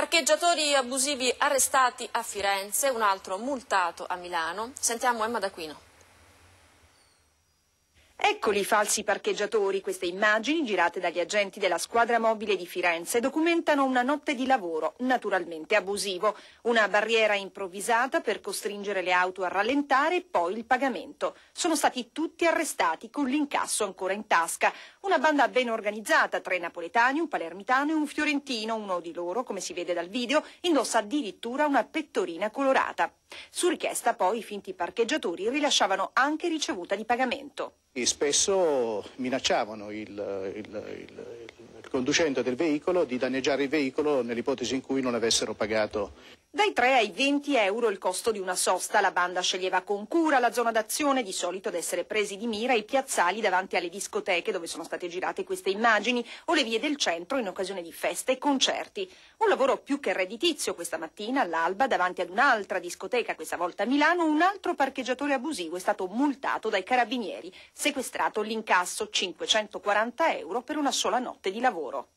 Parcheggiatori abusivi arrestati a Firenze, un altro multato a Milano. Sentiamo Emma D'Aquino. Eccoli i falsi parcheggiatori. Queste immagini, girate dagli agenti della squadra mobile di Firenze, documentano una notte di lavoro, naturalmente abusivo. Una barriera improvvisata per costringere le auto a rallentare e poi il pagamento. Sono stati tutti arrestati con l'incasso ancora in tasca. Una banda ben organizzata, tre napoletani, un palermitano e un fiorentino. Uno di loro, come si vede dal video, indossa addirittura una pettorina colorata. Su richiesta poi i finti parcheggiatori rilasciavano anche ricevuta di pagamento. E spesso minacciavano il, il, il, il conducente del veicolo di danneggiare il veicolo nell'ipotesi in cui non avessero pagato dai 3 ai 20 euro il costo di una sosta, la banda sceglieva con cura la zona d'azione, di solito ad essere presi di mira i piazzali davanti alle discoteche dove sono state girate queste immagini o le vie del centro in occasione di feste e concerti. Un lavoro più che redditizio questa mattina all'alba davanti ad un'altra discoteca, questa volta a Milano, un altro parcheggiatore abusivo è stato multato dai carabinieri, sequestrato l'incasso 540 euro per una sola notte di lavoro.